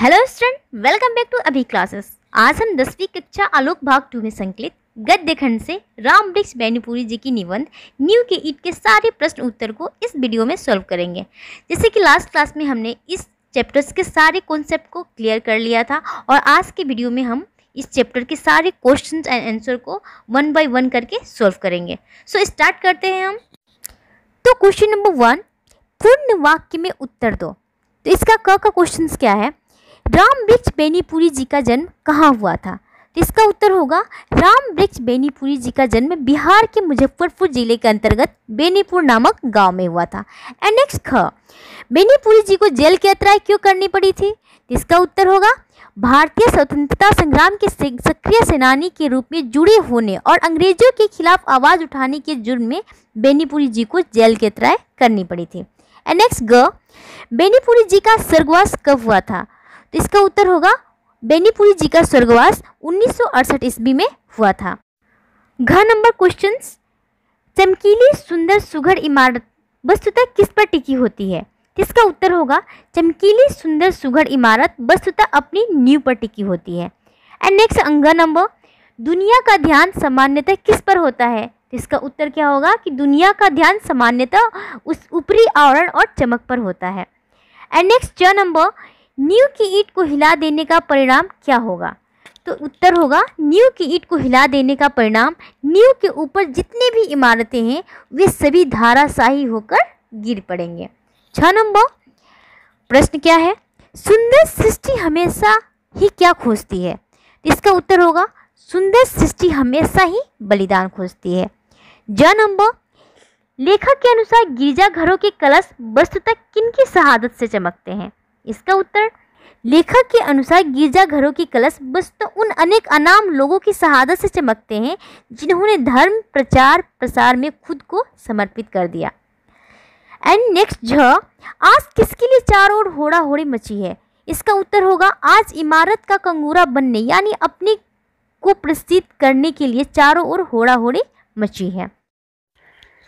hello student welcome back to अभी classes आज हम दसवीं कक्षा आलोक भाग टू में संकलित गद्य खंड से राम वृक्ष बैनीपुरी जी की निबंध न्यू के ईट के सारे प्रश्न उत्तर को इस वीडियो में सॉल्व करेंगे जैसे कि लास्ट क्लास में हमने इस चैप्टर्स के सारे कॉन्सेप्ट को क्लियर कर लिया था और आज के वीडियो में हम इस चैप्टर के सारे क्वेश्चन एंड आंसर को वन बाई वन करके सॉल्व करेंगे सो so, स्टार्ट करते हैं हम तो क्वेश्चन नंबर वन पूर्ण वाक्य में उत्तर दो तो इसका क का क्वेश्चन क्या है राम वृक्ष बेनीपुरी जी का जन्म कहाँ हुआ था तो इसका उत्तर होगा राम वृक्ष बेनीपुरी जी का जन्म बिहार के मुजफ्फरपुर जिले के अंतर्गत बेनीपुर नामक गांव में हुआ था एंड नेक्स्ट ख बेनीपुरी जी को जेल की यात्रा क्यों करनी पड़ी थी इसका उत्तर होगा भारतीय स्वतंत्रता संग्राम के सक्रिय सेनानी के रूप में जुड़े होने और अंग्रेजों के खिलाफ आवाज़ उठाने के जुर्म में बेनीपुरी जी को जेल की यात्राएँ करनी पड़ी थी एंड नेक्स्ट ग बेनीपुरी जी का स्वर्गवास कब हुआ था तो इसका उत्तर होगा बेनीपुरी जी का स्वर्गवास 1968 ईस्वी में हुआ था घ नंबर क्वेश्चन चमकीली सुंदर सुघड़ इमारत वस्तुतः किस पर टिकी होती है इसका उत्तर होगा चमकीली सुंदर सुघड़ इमारत वस्तुतः अपनी नींव पर टिकी होती है एंड नेक्स्ट अंग नंबर दुनिया का ध्यान सामान्यतः किस पर होता है इसका उत्तर क्या होगा कि दुनिया का ध्यान सामान्यतः उस ऊपरी आवरण और चमक पर होता है एंड नेक्स्ट च नंबर न्यू की ईट को हिला देने का परिणाम क्या होगा तो उत्तर होगा न्यू की ईट को हिला देने का परिणाम न्यू के ऊपर जितने भी इमारतें हैं वे सभी धाराशाही होकर गिर पड़ेंगे छ नंबर प्रश्न क्या है सुंदर सृष्टि हमेशा ही क्या खोजती है इसका उत्तर होगा सुंदर सृष्टि हमेशा ही बलिदान खोजती है ज नंबर लेखक के अनुसार गिरजाघरों के कलश किन किनकी शहादत से चमकते हैं इसका उत्तर लेखक के अनुसार गिरजाघरों की कलश बस तो उन अनेक अनाम लोगों की शहादत से चमकते हैं जिन्होंने धर्म प्रचार प्रसार में खुद को समर्पित कर दिया एंड नेक्स्ट झ आज किसके लिए चारों ओर होड़ा होड़ी मची है इसका उत्तर होगा आज इमारत का कंगूरा बनने यानी अपने को प्रस्तुत करने के लिए चारों ओर होड़ा होड़ी मची है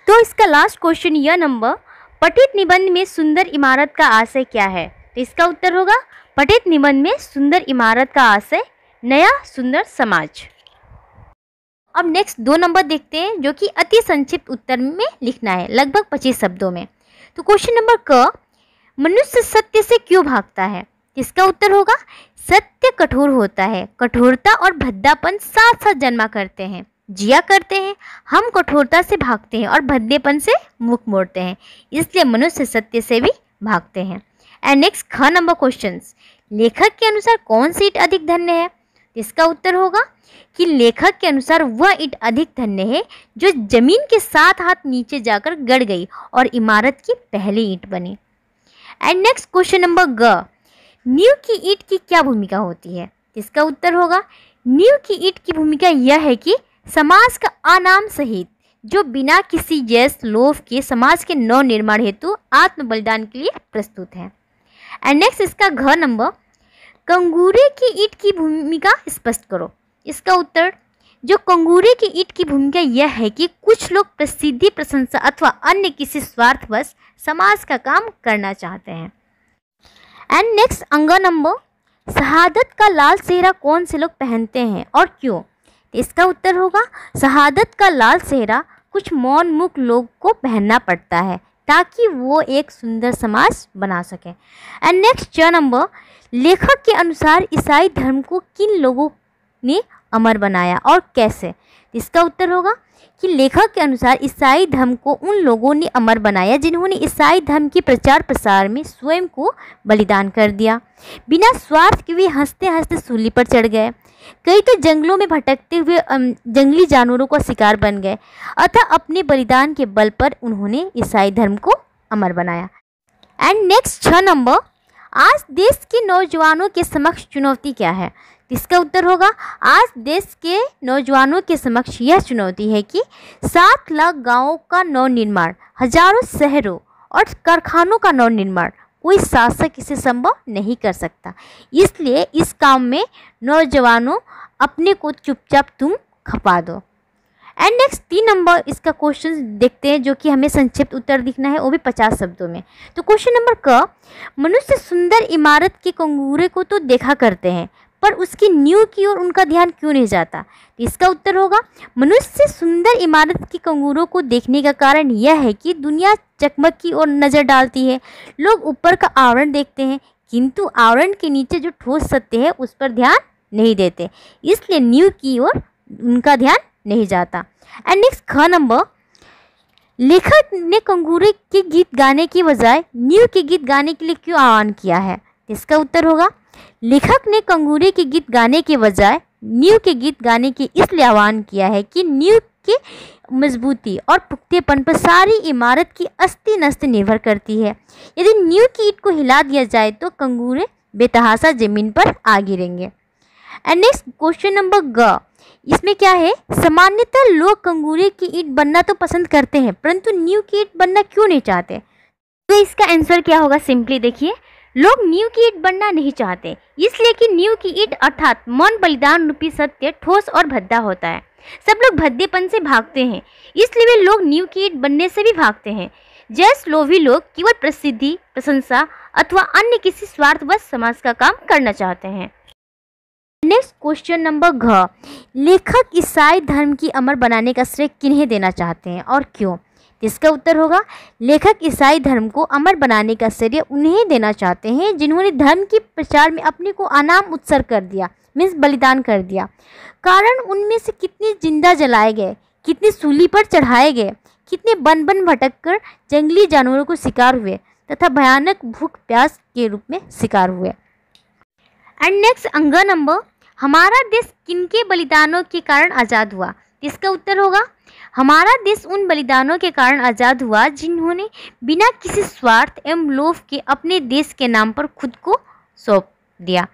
तो इसका लास्ट क्वेश्चन यह नंबर पठित निबंध में सुंदर इमारत का आशय क्या है तो इसका उत्तर होगा पठित निबंध में सुंदर इमारत का आशय नया सुंदर समाज अब नेक्स्ट दो नंबर देखते हैं जो कि अति संक्षिप्त उत्तर में लिखना है लगभग पच्चीस शब्दों में तो क्वेश्चन नंबर क मनुष्य सत्य से क्यों भागता है इसका उत्तर होगा सत्य कठोर होता है कठोरता और भद्दापन साथ साथ जन्मा करते हैं जिया करते हैं हम कठोरता से भागते हैं और भद्देपन से मुख मोड़ते हैं इसलिए मनुष्य सत्य से भी भागते हैं एंड नेक्स्ट ख नंबर क्वेश्चन लेखक के अनुसार कौन सी ईट अधिक धन्य है इसका उत्तर होगा कि लेखक के अनुसार वह ईट अधिक धन्य है जो जमीन के सात हाथ नीचे जाकर गड़ गई और इमारत की पहली ईट बनी एंड नेक्स्ट क्वेश्चन नंबर ग न्यू की ईट की क्या भूमिका होती है इसका उत्तर होगा न्यू की ईट की भूमिका यह है कि समाज का अनाम सहित जो बिना किसी जैस लोभ के समाज के नव निर्माण हेतु आत्म बलिदान के लिए प्रस्तुत है एंड नेक्स्ट इसका घ नंबर कंगूरे की ईट की भूमिका स्पष्ट करो इसका उत्तर जो कंगूरे की ईट की भूमिका यह है कि कुछ लोग प्रसिद्धि प्रशंसा अथवा अन्य किसी स्वार्थवश समाज का काम करना चाहते हैं एंड नेक्स्ट अंग नंबर शहादत का लाल सेहरा कौन से लोग पहनते हैं और क्यों इसका उत्तर होगा शहादत का लाल सेहरा कुछ मौन मुख लोग को पहनना पड़ता है ताकि वो एक सुंदर समाज बना सकें एंड नेक्स्ट च नंबर लेखक के अनुसार ईसाई धर्म को किन लोगों ने अमर बनाया और कैसे इसका उत्तर होगा कि लेखक के अनुसार ईसाई धर्म को उन लोगों ने अमर बनाया जिन्होंने ईसाई धर्म के प्रचार प्रसार में स्वयं को बलिदान कर दिया बिना स्वार्थ के वे हंसते हंसते सूली पर चढ़ गए कई तो जंगलों में भटकते हुए जंगली जानवरों का शिकार बन गए अतः अपने बलिदान के बल पर उन्होंने ईसाई धर्म को अमर बनाया एंड नेक्स्ट छ नंबर आज देश के नौजवानों के समक्ष चुनौती क्या है इसका उत्तर होगा आज देश के नौजवानों के समक्ष यह चुनौती है कि सात लाख गांवों का नवनिर्माण हजारों शहरों और कारखानों का नवनिर्माण कोई शासक इसे संभव नहीं कर सकता इसलिए इस काम में नौजवानों अपने को चुपचाप तुम खपा दो एंड नेक्स्ट तीन नंबर इसका क्वेश्चन देखते हैं जो कि हमें संक्षिप्त उत्तर दिखना है वो भी पचास शब्दों में तो क्वेश्चन नंबर क मनुष्य सुंदर इमारत के कंगूरे को तो देखा करते हैं पर उसकी न्यू की ओर उनका ध्यान क्यों नहीं जाता तो इसका उत्तर होगा मनुष्य सुंदर इमारत की कंगूरों को देखने का कारण यह है कि दुनिया चकमक की ओर नज़र डालती है लोग ऊपर का आवरण देखते हैं किंतु आवरण के नीचे जो ठोस सत्य है उस पर ध्यान नहीं देते इसलिए न्यू की ओर उनका ध्यान नहीं जाता एंड नेक्स्ट ख नंबर लेखक ने कंगूरे के गीत गाने की बजाय न्यू के गीत गाने के लिए क्यों आह्वान किया है इसका उत्तर होगा लेखक ने कंगूरे के गीत गाने के बजाय न्यू के गीत गाने के इसलिए आह्वान किया है कि न्यू के मजबूती और पुख्तेपन पर सारी इमारत की अस्थि नस्त निर्भर करती है यदि न्यू की ईट को हिला दिया जाए तो कंगूरे बेतहासा ज़मीन पर आ गिरेंगे एंड नेक्स्ट क्वेश्चन नंबर ग इसमें क्या है सामान्यतः लोग कंगूरे की ईट बनना तो पसंद करते हैं परंतु न्यू की ईट बनना क्यों नहीं चाहते तो इसका आंसर क्या होगा सिंपली देखिए लोग न्यू की ईट बनना नहीं चाहते इसलिए कि न्यू की ईट अर्थात मन बलिदान रूपी सत्य ठोस और भद्दा होता है सब लोग भद्देपन से भागते हैं इसलिए वे लोग न्यू की ईट बनने से भी भागते हैं जैस लोभी लोग केवल प्रसिद्धि प्रशंसा अथवा अन्य किसी स्वार्थवश समाज का काम करना चाहते हैं नेक्स्ट क्वेश्चन नंबर घ लेखक ईसाई धर्म की अमर बनाने का श्रेय किन्हें देना चाहते हैं और क्यों इसका उत्तर होगा लेखक ईसाई धर्म को अमर बनाने का श्रेय उन्हें देना चाहते हैं जिन्होंने धर्म के प्रचार में अपने को अनाम उत्सर्ग कर दिया मीन्स बलिदान कर दिया कारण उनमें से कितने जिंदा जलाए गए कितने सूली पर चढ़ाए गए कितने बन बन भटक कर जंगली जानवरों को शिकार हुए तथा भयानक भूख प्यास के रूप में शिकार हुए एंड नेक्स्ट अंगा नंबर हमारा देश किनके बलिदानों के कारण आज़ाद हुआ इसका उत्तर होगा हमारा देश उन बलिदानों के कारण आज़ाद हुआ जिन्होंने बिना किसी स्वार्थ एवं लोभ के अपने देश के नाम पर खुद को सौंप दिया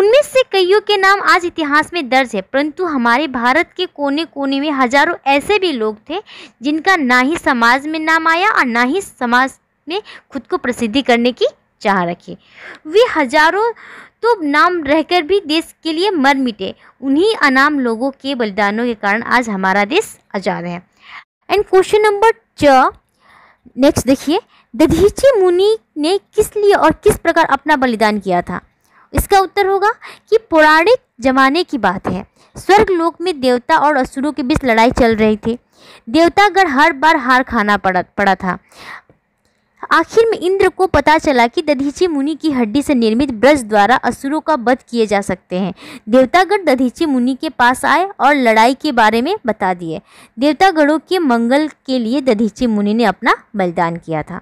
उनमें से कईयों के नाम आज इतिहास में दर्ज है परंतु हमारे भारत के कोने कोने में हजारों ऐसे भी लोग थे जिनका ना ही समाज में नाम आया और ना ही समाज में खुद को प्रसिद्धि करने की चाह रखे वे हजारों तो नाम रहकर भी देश के लिए मर मिटे उन्हीं अनाम लोगों के बलिदानों के कारण आज हमारा देश आज़ाद है एंड क्वेश्चन नंबर च नेक्स्ट देखिए दधीची मुनि ने किस लिए और किस प्रकार अपना बलिदान किया था इसका उत्तर होगा कि पौराणिक जमाने की बात है स्वर्ग लोक में देवता और असुरों के बीच लड़ाई चल रही थी देवतागढ़ हर बार हार खाना पड़ा पड़ा था आखिर में इंद्र को पता चला कि दधीची मुनि की हड्डी से निर्मित ब्रज द्वारा असुरों का वध किए जा सकते हैं देवतागढ़ दधीची मुनि के पास आए और लड़ाई के बारे में बता दिए देवतागढ़ों के मंगल के लिए दधीची मुनि ने अपना बलिदान किया था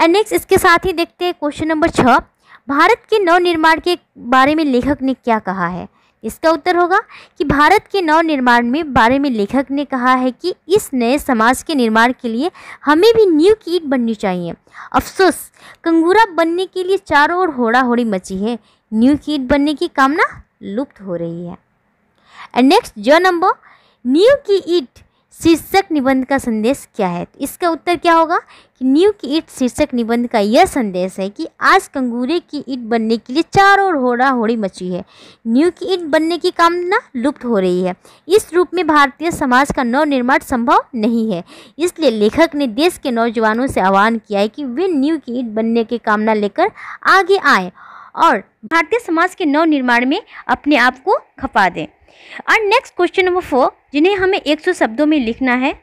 एंड नेक्स्ट इसके साथ ही देखते हैं क्वेश्चन नंबर छः भारत के नवनिर्माण के बारे में लेखक ने क्या कहा है इसका उत्तर होगा कि भारत के नव निर्माण में बारे में लेखक ने कहा है कि इस नए समाज के निर्माण के लिए हमें भी न्यू कीट बननी चाहिए अफसोस कंगूरा बनने के लिए चारों ओर होड़ा होड़ी मची है न्यू कीट बनने की कामना लुप्त हो रही है एंड नेक्स्ट जो नंबर न्यू की ईट शीर्षक निबंध का संदेश क्या है तो इसका उत्तर क्या होगा कि न्यू की ईट शीर्षक निबंध का यह संदेश है कि आज कंगूरे की ईट बनने के लिए चारों ओर होड़ा होड़ी मची है न्यू की ईट बनने की कामना लुप्त हो रही है इस रूप में भारतीय समाज का नवनिर्माण संभव नहीं है इसलिए लेखक ने देश के नौजवानों से आह्वान किया है कि वे न्यू की ईट बनने की कामना लेकर आगे आए और भारतीय समाज के नवनिर्माण में अपने आप को खपा दें और नेक्स्ट क्वेश्चन नंबर फोर जिन्हें हमें 100 शब्दों में लिखना है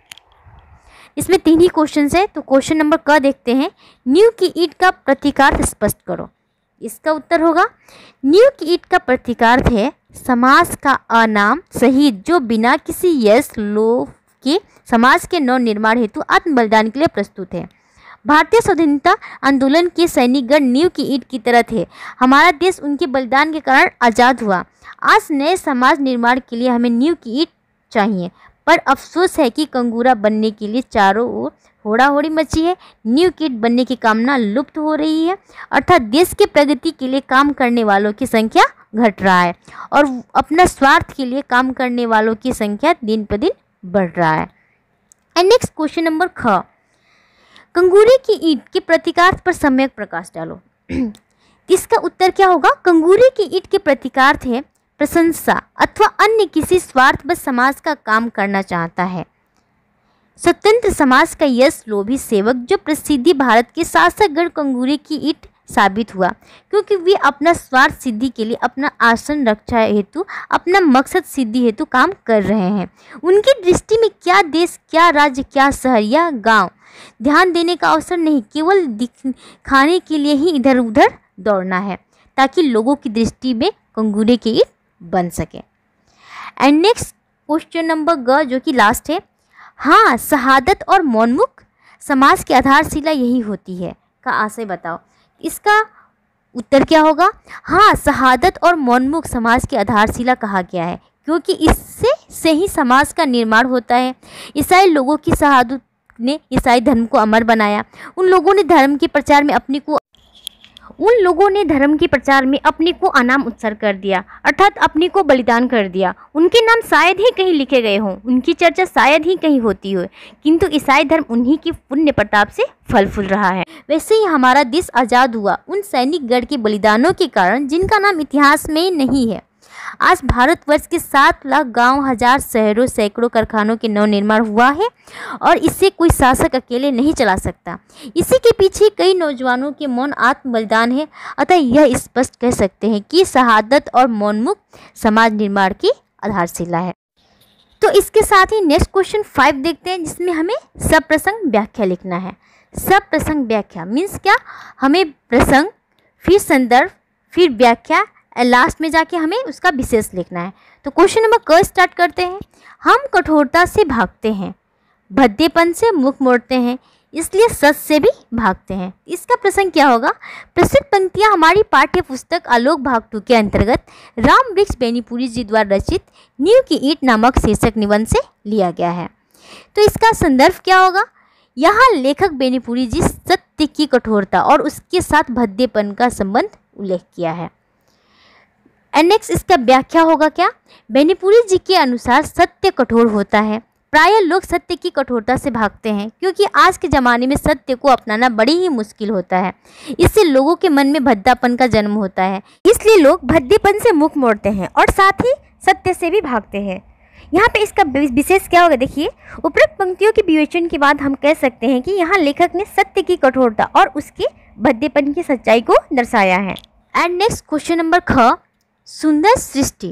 इसमें तीन ही क्वेश्चन है तो क्वेश्चन नंबर क देखते हैं न्यू की ईट का प्रतीकार्थ स्पष्ट करो इसका उत्तर होगा न्यू की ईट का प्रतीकार्थ है समाज का अनाम शहीद जो बिना किसी यश लोभ के समाज के नव निर्माण हेतु आत्म बलिदान के लिए प्रस्तुत है भारतीय स्वतंत्रता आंदोलन के सैनिकगण नींव की ईट की तरह थे हमारा देश उनके बलिदान के कारण आज़ाद हुआ आज नए समाज निर्माण के लिए हमें नींव की ईट चाहिए पर अफसोस है कि कंगूरा बनने के लिए चारों ओर होड़ा होड़ी मची है न्यू किट बनने की कामना लुप्त हो रही है अर्थात देश के प्रगति के लिए काम करने वालों की संख्या घट रहा है और अपना स्वार्थ के लिए काम करने वालों की संख्या दिन पर दिन बढ़ रहा है एंड नेक्स्ट क्वेश्चन नंबर ख कंगूरे की ईट के प्रतिकार्थ पर सम्यक प्रकाश डालो इसका उत्तर क्या होगा कंगूरे की ईट के प्रतिकार्थ है प्रशंसा अथवा अन्य किसी स्वार्थ व समाज का काम करना चाहता है स्वतंत्र समाज का यश लोभी सेवक जो प्रसिद्धि भारत के शासकगढ़ कंगूरे की ईट साबित हुआ क्योंकि वे अपना स्वार्थ सिद्धि के लिए अपना आसन रक्षा हेतु अपना मकसद सिद्धि हेतु काम कर रहे हैं उनकी दृष्टि में क्या देश क्या राज्य क्या शहर या गांव ध्यान देने का अवसर नहीं केवल दिखाने के लिए ही इधर उधर दौड़ना है ताकि लोगों की दृष्टि में कंगूरे के ईद बन सके एंड नेक्स्ट क्वेश्चन नंबर ग जो कि लास्ट है हाँ शहादत और मौनमुख समाज की आधारशिला यही होती है का आशय बताओ इसका उत्तर क्या होगा हाँ शहादत और मौनमुख समाज की आधारशिला कहा गया है क्योंकि इससे से ही समाज का निर्माण होता है ईसाई लोगों की शहादत ने ईसाई धर्म को अमर बनाया उन लोगों ने धर्म के प्रचार में अपने को उन लोगों ने धर्म के प्रचार में अपने को अनाम उत्सर कर दिया अर्थात अपने को बलिदान कर दिया उनके नाम शायद ही कहीं लिखे गए हों उनकी चर्चा शायद ही कहीं होती हो किंतु ईसाई धर्म उन्हीं के पुण्य प्रताप से फल फूल रहा है वैसे ही हमारा देश आज़ाद हुआ उन सैनिक गढ़ के बलिदानों के कारण जिनका नाम इतिहास में नहीं है आज भारतवर्ष के सात लाख गांव हजार शहरों सैकड़ों कारखानों के नवनिर्माण हुआ है और इसे कोई शासक अकेले नहीं चला सकता इसी के पीछे कई नौजवानों के मौन आत्म बलिदान है अतः यह स्पष्ट कह सकते हैं कि शहादत और मौनमुख समाज निर्माण की आधारशिला है तो इसके साथ ही नेक्स्ट क्वेश्चन फाइव देखते हैं जिसमें हमें सब प्रसंग व्याख्या लिखना है सब प्रसंग व्याख्या मीन्स क्या हमें प्रसंग फिर संदर्भ फिर व्याख्या लास्ट में जाके हमें उसका विशेष लिखना है तो क्वेश्चन नंबर क स्टार्ट करते हैं हम कठोरता से भागते हैं भद्देपन से मुख मोड़ते हैं इसलिए सच से भी भागते हैं इसका प्रसंग क्या होगा प्रसिद्ध पंक्तियाँ हमारी पाठ्य पुस्तक आलोक भाग टू के अंतर्गत राम वृक्ष बेनीपुरी जी द्वारा रचित न्यू की ईट नामक शीर्षक निबंध से लिया गया है तो इसका संदर्भ क्या होगा यहाँ लेखक बेनीपुरी जी सत्य की कठोरता और उसके साथ भद्देपन का संबंध उल्लेख किया है एंड नेक्स्ट इसका व्याख्या होगा क्या बेनीपुरी जी के अनुसार सत्य कठोर होता है प्राय लोग सत्य की कठोरता से भागते हैं क्योंकि आज के ज़माने में सत्य को अपनाना बड़ी ही मुश्किल होता है इससे लोगों के मन में भद्दापन का जन्म होता है इसलिए लोग भद्देपन से मुख मोड़ते हैं और साथ ही सत्य से भी भागते हैं यहाँ पे इसका विशेष क्या होगा देखिए उपरोक्त पंक्तियों के विवेचन के बाद हम कह सकते हैं कि यहाँ लेखक ने सत्य की कठोरता और उसके भद्देपन की सच्चाई को दर्शाया है एंड नेक्स्ट क्वेश्चन नंबर ख सुंदर सृष्टि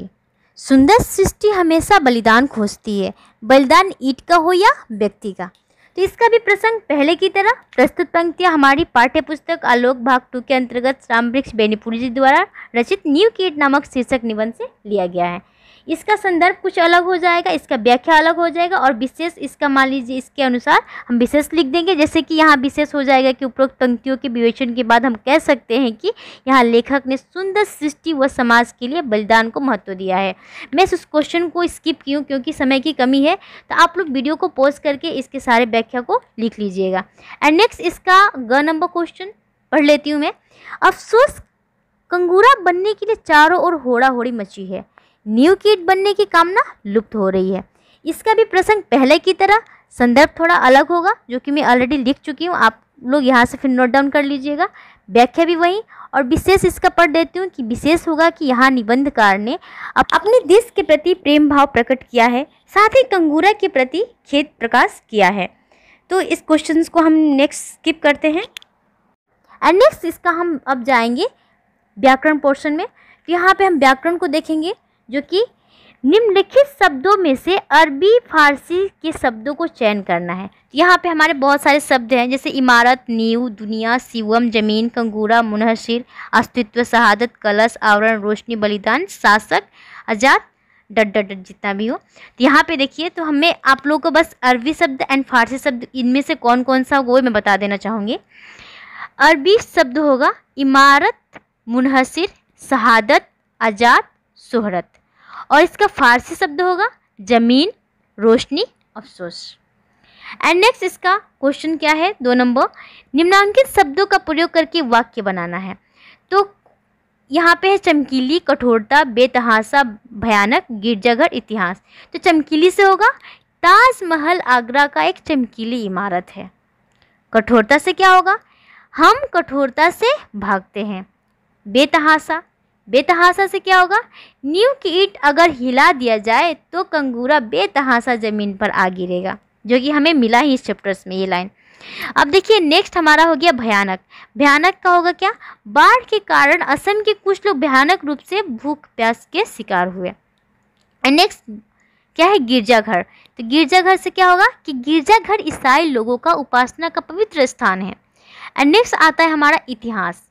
सुंदर सृष्टि हमेशा बलिदान खोजती है बलिदान ईट का हो या व्यक्ति का तो इसका भी प्रसंग पहले की तरह प्रस्तुत पंक्तियाँ हमारी पाठ्य पुस्तक आलोक भाग टू के अंतर्गत रामवृक्ष बेनीपुरी जी द्वारा रचित न्यू कीट नामक शीर्षक निबंध से लिया गया है इसका संदर्भ कुछ अलग हो जाएगा इसका व्याख्या अलग हो जाएगा और विशेष इसका मान लीजिए इसके अनुसार हम विशेष लिख देंगे जैसे कि यहाँ विशेष हो जाएगा कि उपरोक्त पंक्तियों के विवेचन के बाद हम कह सकते हैं कि यहाँ लेखक ने सुंदर सृष्टि व समाज के लिए बलिदान को महत्व दिया है मैं इस क्वेश्चन को स्किप की हूँ क्योंकि समय की कमी है तो आप लोग वीडियो को पोस्ट करके इसके सारे व्याख्या को लिख लीजिएगा एंड नेक्स्ट इसका ग नंबर क्वेश्चन पढ़ लेती हूँ मैं अफसोस कंगूरा बनने के लिए चारों ओर होड़ा होड़ी मची है न्यू किड बनने की कामना लुप्त हो रही है इसका भी प्रसंग पहले की तरह संदर्भ थोड़ा अलग होगा जो कि मैं ऑलरेडी लिख चुकी हूँ आप लोग यहाँ से फिर नोट डाउन कर लीजिएगा व्याख्या भी वही और विशेष इसका पढ़ देती हूँ कि विशेष होगा कि यहाँ निबंधकार ने अपने देश के प्रति प्रेम भाव प्रकट किया है साथ ही कंगूरा के प्रति खेत प्रकाश किया है तो इस क्वेश्चन को हम नेक्स्ट स्किप करते हैं एंड नेक्स्ट इसका हम अब जाएंगे व्याकरण पोर्शन में तो यहाँ पे हम व्याकरण को देखेंगे जो कि निम्नलिखित शब्दों में से अरबी फारसी के शब्दों को चयन करना है यहाँ पे हमारे बहुत सारे शब्द हैं जैसे इमारत नीव दुनिया शिवम जमीन कंगूरा मुनहसिर अस्तित्व शहादत कलश आवरण रोशनी बलिदान शासक आजाद डट डट डट जितना भी हो तो यहाँ पे देखिए तो हमें आप लोगों को बस अरबी शब्द एंड फारसी शब्द इनमें से कौन कौन सा वो मैं बता देना चाहूँगी अरबी शब्द होगा इमारत मुनहसिर शहादत आजाद शोहरत और इसका फारसी शब्द होगा ज़मीन रोशनी अफसोस एंड नेक्स्ट इसका क्वेश्चन क्या है दो नंबर निम्नांकित शब्दों का प्रयोग करके वाक्य बनाना है तो यहाँ पे है चमकीली कठोरता बेतहासा भयानक गिरजाघर इतिहास तो चमकीली से होगा ताजमहल आगरा का एक चमकीली इमारत है कठोरता से क्या होगा हम कठोरता से भागते हैं बेतहासा बेतहासा से क्या होगा न्यू की ईट अगर हिला दिया जाए तो कंगूरा बेतहासा ज़मीन पर आ गिरेगा जो कि हमें मिला ही इस चैप्टर्स में ये लाइन अब देखिए नेक्स्ट हमारा हो गया भयानक भयानक का होगा क्या बाढ़ के कारण असम के कुछ लोग भयानक रूप से भूख प्यास के शिकार हुए नेक्स्ट क्या है गिरजाघर तो गिरजाघर से क्या होगा कि गिरजाघर ईसाई लोगों का उपासना का पवित्र स्थान है एंड नेक्स्ट आता है हमारा इतिहास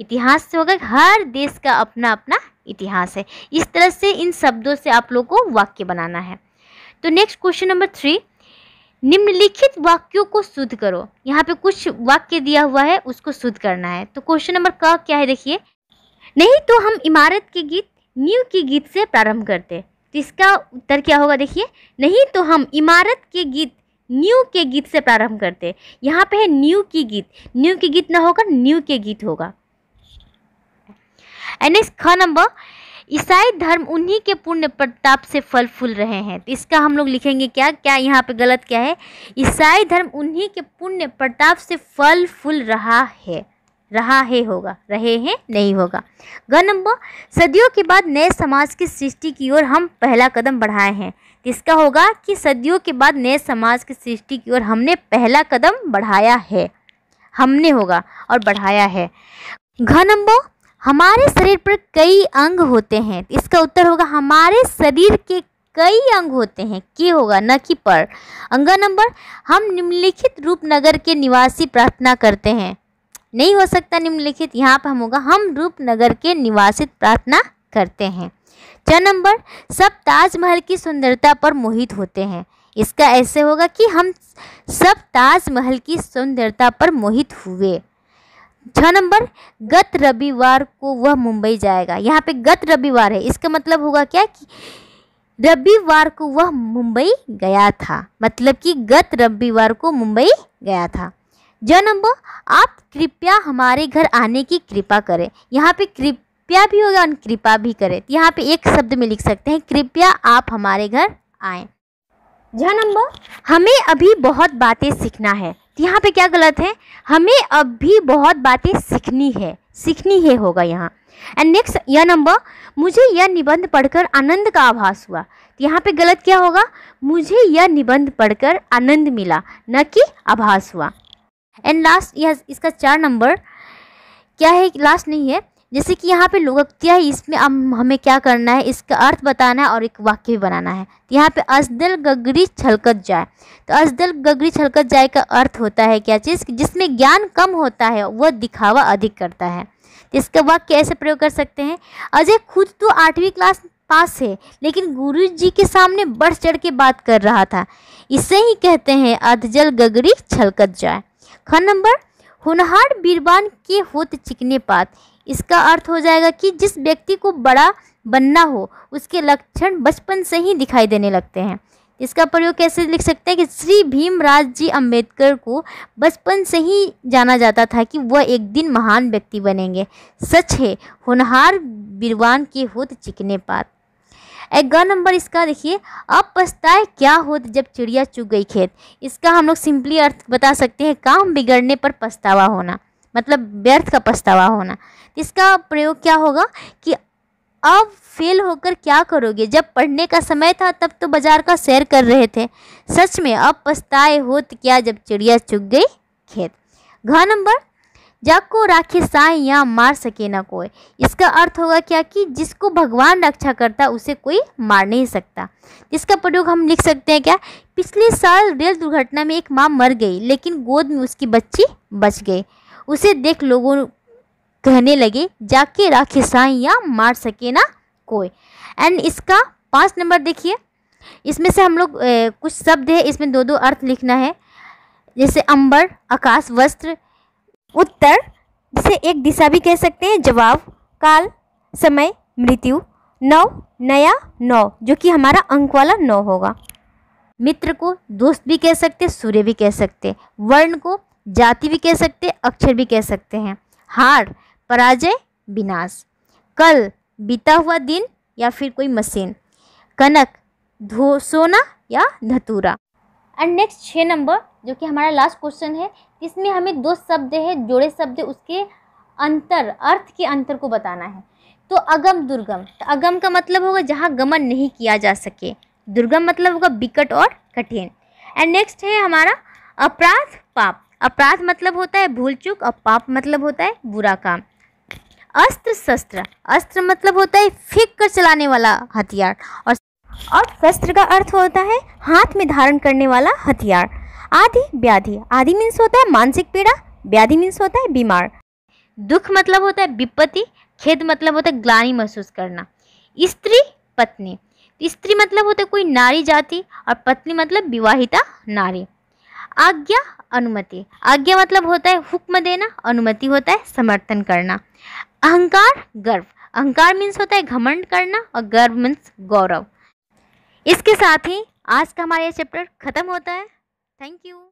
इतिहास से होगा हर देश का अपना अपना इतिहास है इस तरह से इन शब्दों से आप लोग को वाक्य बनाना है तो नेक्स्ट क्वेश्चन नंबर थ्री निम्नलिखित वाक्यों को शुद्ध करो यहाँ पे कुछ वाक्य दिया हुआ है उसको शुद्ध करना है तो क्वेश्चन नंबर क क्या है देखिए नहीं तो हम इमारत के गीत न्यू के गीत से प्रारंभ करते तो इसका उत्तर क्या होगा देखिए नहीं तो हम इमारत के गीत न्यू के गीत से प्रारंभ करते यहाँ पे है न्यू की गीत न्यू के गीत ना होगा न्यू के गीत होगा एंड नेक्स्ट ख नंबर ईसाई धर्म उन्हीं के पुण्य प्रताप से फल फूल रहे हैं तो इसका हम लोग लिखेंगे क्या क्या यहाँ पे गलत क्या है ईसाई धर्म उन्हीं के पुण्य प्रताप से फल फूल रहा है रहा है होगा रहे हैं नहीं होगा ग नंबर सदियों के बाद नए समाज की सृष्टि की ओर हम पहला कदम बढ़ाए हैं तो इसका होगा कि सदियों के बाद नए समाज की सृष्टि की ओर हमने पहला कदम बढ़ाया है हमने होगा और बढ़ाया है घ नंबर हमारे शरीर पर कई अंग होते हैं इसका उत्तर होगा हमारे शरीर के कई अंग होते हैं के होगा न कि पर अंगा नंबर हम निम्नलिखित रूपनगर के निवासी प्रार्थना करते हैं नहीं हो सकता निम्नलिखित यहाँ पर हम होगा हम रूपनगर के निवासित प्रार्थना करते हैं च नंबर सब ताजमहल की सुंदरता पर मोहित होते हैं इसका ऐसे होगा कि हम सब ताजमहल की सुंदरता पर मोहित हुए छः नंबर गत रविवार को वह मुंबई जाएगा यहाँ पे गत रविवार है इसका मतलब होगा क्या कि रविवार को वह मुंबई गया था मतलब कि गत रविवार को मुंबई गया था नंबर आप कृपया हमारे घर आने की कृपा करें यहाँ पे कृपया भी होगा और कृपा भी करें यहाँ पे एक शब्द में लिख सकते हैं कृपया आप हमारे घर आए नंबर हमें अभी बहुत बातें सीखना है यहाँ पे क्या गलत है हमें अब भी बहुत बातें सीखनी है सीखनी है होगा यहाँ एंड नेक्स्ट यह नंबर मुझे यह निबंध पढ़कर आनंद का आभास हुआ तो यहाँ पे गलत क्या होगा मुझे यह निबंध पढ़कर आनंद मिला न कि आभास हुआ एंड लास्ट यह इसका चार नंबर क्या है लास्ट नहीं है जैसे कि यहाँ पे लोकोक्तिया है इसमें अब हमें क्या करना है इसका अर्थ बताना है और एक वाक्य भी बनाना है तो यहाँ पे असदल गगरी छलकत जाए तो असदल गगरी छलकत जाए का अर्थ होता है क्या चीज़ जिसमें ज्ञान कम होता है वह दिखावा अधिक करता है तो इसका वाक्य ऐसे प्रयोग कर सकते हैं अजय खुद तो आठवीं क्लास पास है लेकिन गुरु जी के सामने बढ़ चढ़ के बात कर रहा था इसे ही कहते हैं अधजल गगरी छलकत जाए खन नंबर होनहार बीरबान के होत चिकने पात इसका अर्थ हो जाएगा कि जिस व्यक्ति को बड़ा बनना हो उसके लक्षण बचपन से ही दिखाई देने लगते हैं इसका प्रयोग कैसे लिख सकते हैं कि श्री भीमराज जी अम्बेडकर को बचपन से ही जाना जाता था कि वह एक दिन महान व्यक्ति बनेंगे सच है होनहार बीरवान के होत चिकने पात ग्यारह नंबर इसका देखिए अब पछताए क्या होत जब चिड़िया चुग गई खेत इसका हम लोग सिंपली अर्थ बता सकते हैं काम बिगड़ने पर पछतावा होना मतलब व्यर्थ का पछतावा होना इसका प्रयोग क्या होगा कि अब फेल होकर क्या करोगे जब पढ़ने का समय था तब तो बाजार का सैर कर रहे थे सच में अब पछताए हो तो क्या जब चिड़िया चुग गई खेत घ नंबर जाको राखे साय या मार सके ना कोई इसका अर्थ होगा क्या कि जिसको भगवान रक्षा करता उसे कोई मार नहीं सकता इसका प्रयोग हम लिख सकते हैं क्या पिछले साल रेल दुर्घटना में एक माँ मर गई लेकिन गोद में उसकी बच्ची बच गई उसे देख लोगों कहने लगे जाके साई या मार सके ना कोई एंड इसका पाँच नंबर देखिए इसमें से हम लोग कुछ शब्द है इसमें दो दो अर्थ लिखना है जैसे अंबर आकाश वस्त्र उत्तर जिसे एक दिशा भी कह सकते हैं जवाब काल समय मृत्यु नौ नया नौ जो कि हमारा अंक वाला नौ होगा मित्र को दोस्त भी कह सकते सूर्य भी कह सकते वर्ण को जाति भी कह सकते अक्षर भी कह सकते हैं हार पराजय विनाश कल बीता हुआ दिन या फिर कोई मशीन कनक धो सोना या धतूरा एंड नेक्स्ट छः नंबर जो कि हमारा लास्ट क्वेश्चन है इसमें हमें दो शब्द है जोड़े शब्द उसके अंतर अर्थ के अंतर को बताना है तो अगम दुर्गम तो अगम का मतलब होगा जहाँ गमन नहीं किया जा सके दुर्गम मतलब होगा बिकट और कठिन एंड नेक्स्ट है हमारा अपराध पाप अपराध मतलब होता है भूल चूक और पाप मतलब होता है बुरा काम अस्त्र शस्त्र अस्त्र मतलब होता है फेंक कर चलाने वाला हथियार और और शस्त्र का अर्थ होता है हाथ में धारण करने वाला हथियार आदि व्याधि आदि मीन्स होता है मानसिक पीड़ा व्याधि मीन्स होता है बीमार दुख मतलब होता है विपत्ति खेद मतलब होता है ग्लानी महसूस करना स्त्री पत्नी स्त्री मतलब होता है कोई नारी जाति और पत्नी मतलब विवाहिता नारी आज्ञा अनुमति आज्ञा मतलब होता है हुक्म देना अनुमति होता है समर्थन करना अहंकार गर्व अहंकार मीन्स होता है घमंड करना और गर्व मीन्स गौरव इसके साथ ही आज का हमारा ये चैप्टर ख़त्म होता है थैंक यू